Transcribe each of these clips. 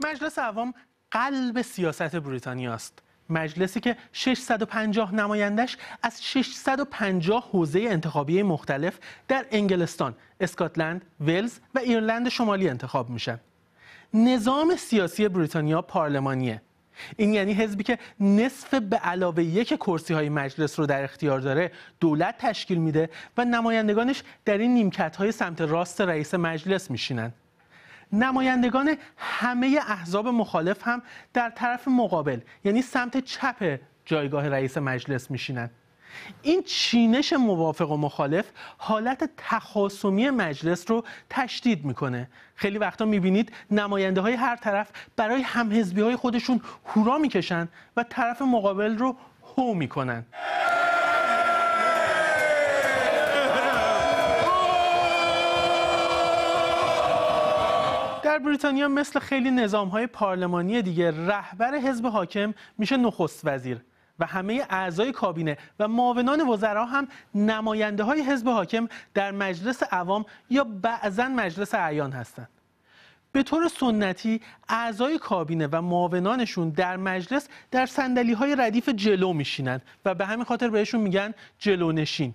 مجلس عوام قلب سیاست بریتانیا است مجلسی که 650 نمایندش از 650 حوزه انتخابی مختلف در انگلستان، اسکاتلند، ولز و ایرلند شمالی انتخاب میشن. نظام سیاسی بریتانیا پارلمانیه. این یعنی حزبی که نصف به علاوه یک کرسی های مجلس رو در اختیار داره دولت تشکیل میده و نمایندگانش در این نیمکت های سمت راست رئیس مجلس میشینند. نمایندگان همه احزاب مخالف هم در طرف مقابل یعنی سمت چپ جایگاه رئیس مجلس میشینند این چینش موافق و مخالف حالت تخاصمی مجلس رو تشدید میکنه خیلی وقتا میبینید نماینده های هر طرف برای همهزبی های خودشون هورا میکشن و طرف مقابل رو هو میکنن در بریتانیا مثل خیلی های پارلمانی دیگه رهبر حزب حاکم میشه نخست وزیر و همه اعضای کابینه و معاونان وزرا هم نماینده های حزب حاکم در مجلس عوام یا بعضا مجلس اعیان هستند. به طور سنتی اعضای کابینه و معاونانشون در مجلس در سندلی های ردیف جلو میشینند و به همین خاطر بهشون میگن جلو نشین.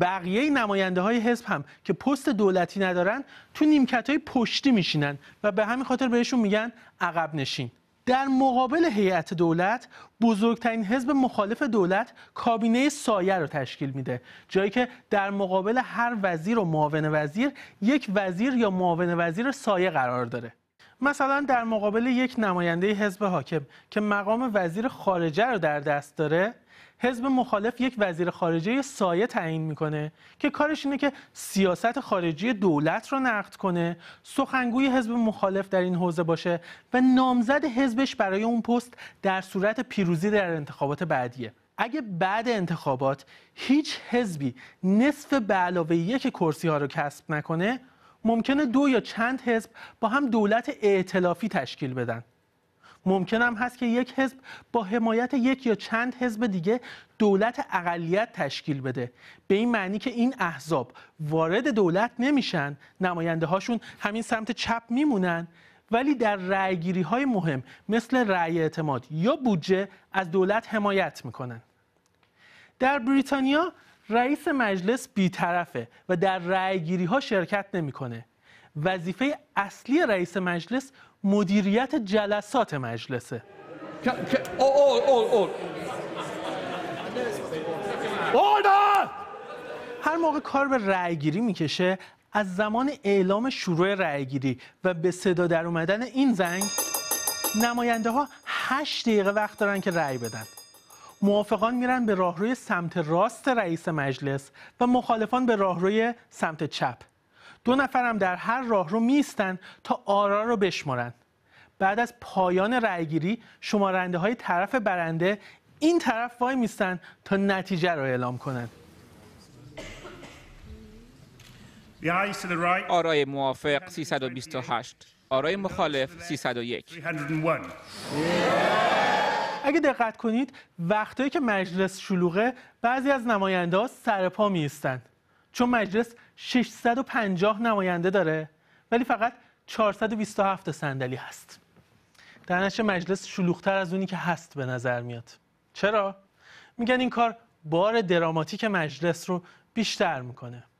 بقیه نماینده های حزب هم که پست دولتی ندارن تو نیمکت های پشتی میشینن و به همین خاطر بهشون میگن عقب نشین در مقابل هیئت دولت بزرگترین حزب مخالف دولت کابینه سایه رو تشکیل میده جایی که در مقابل هر وزیر و معاون وزیر یک وزیر یا معاون وزیر سایه قرار داره مثلا در مقابل یک نماینده حزب حاکم که مقام وزیر خارجه رو در دست داره حزب مخالف یک وزیر خارجه سایه تعیین میکنه که کارش اینه که سیاست خارجی دولت رو نقد کنه سخنگوی حزب مخالف در این حوزه باشه و نامزد حزبش برای اون پست در صورت پیروزی در انتخابات بعدیه اگه بعد انتخابات هیچ حزبی نصف به علاوه یک کرسی ها رو کسب نکنه ممکنه دو یا چند حزب با هم دولت ائتلافی تشکیل بدن ممکن هم هست که یک حزب با حمایت یک یا چند حزب دیگه دولت اقلیت تشکیل بده به این معنی که این احزاب وارد دولت نمیشن نماینده هاشون همین سمت چپ میمونن ولی در رأیگیری های مهم مثل رأی اعتماد یا بودجه از دولت حمایت میکنن در بریتانیا رئیس مجلس بیطرفه و در رأیگیری ها شرکت نمیکنه وظیفه اصلی رئیس مجلس مدیریت جلسات مجلسه هر موقع کار به رأیگیری میکشه از زمان اعلام شروع رأیگیری و به صدا در اومدن این زنگ نماینده ها 8 دقیقه وقت دارن که رأی بدن موافقان میرن به راهروی سمت راست رئیس مجلس و مخالفان به راهروی سمت چپ دو نفرم در هر راه رو میستن تا آرا رو بشمارند بعد از پایان رأیگیری شمارنده های طرف برنده این طرف وای میستن تا نتیجه رو اعلام کنند آرای موافق 328 آرای مخالف 301 اگه دقت کنید وقتایی که مجلس شلوغه بعضی از نماینده ها سرپا میستند چون مجلس 650 نماینده داره ولی فقط 427 صندلی هست در نشه مجلس شلوختر از اونی که هست به نظر میاد چرا میگن این کار بار دراماتیک مجلس رو بیشتر میکنه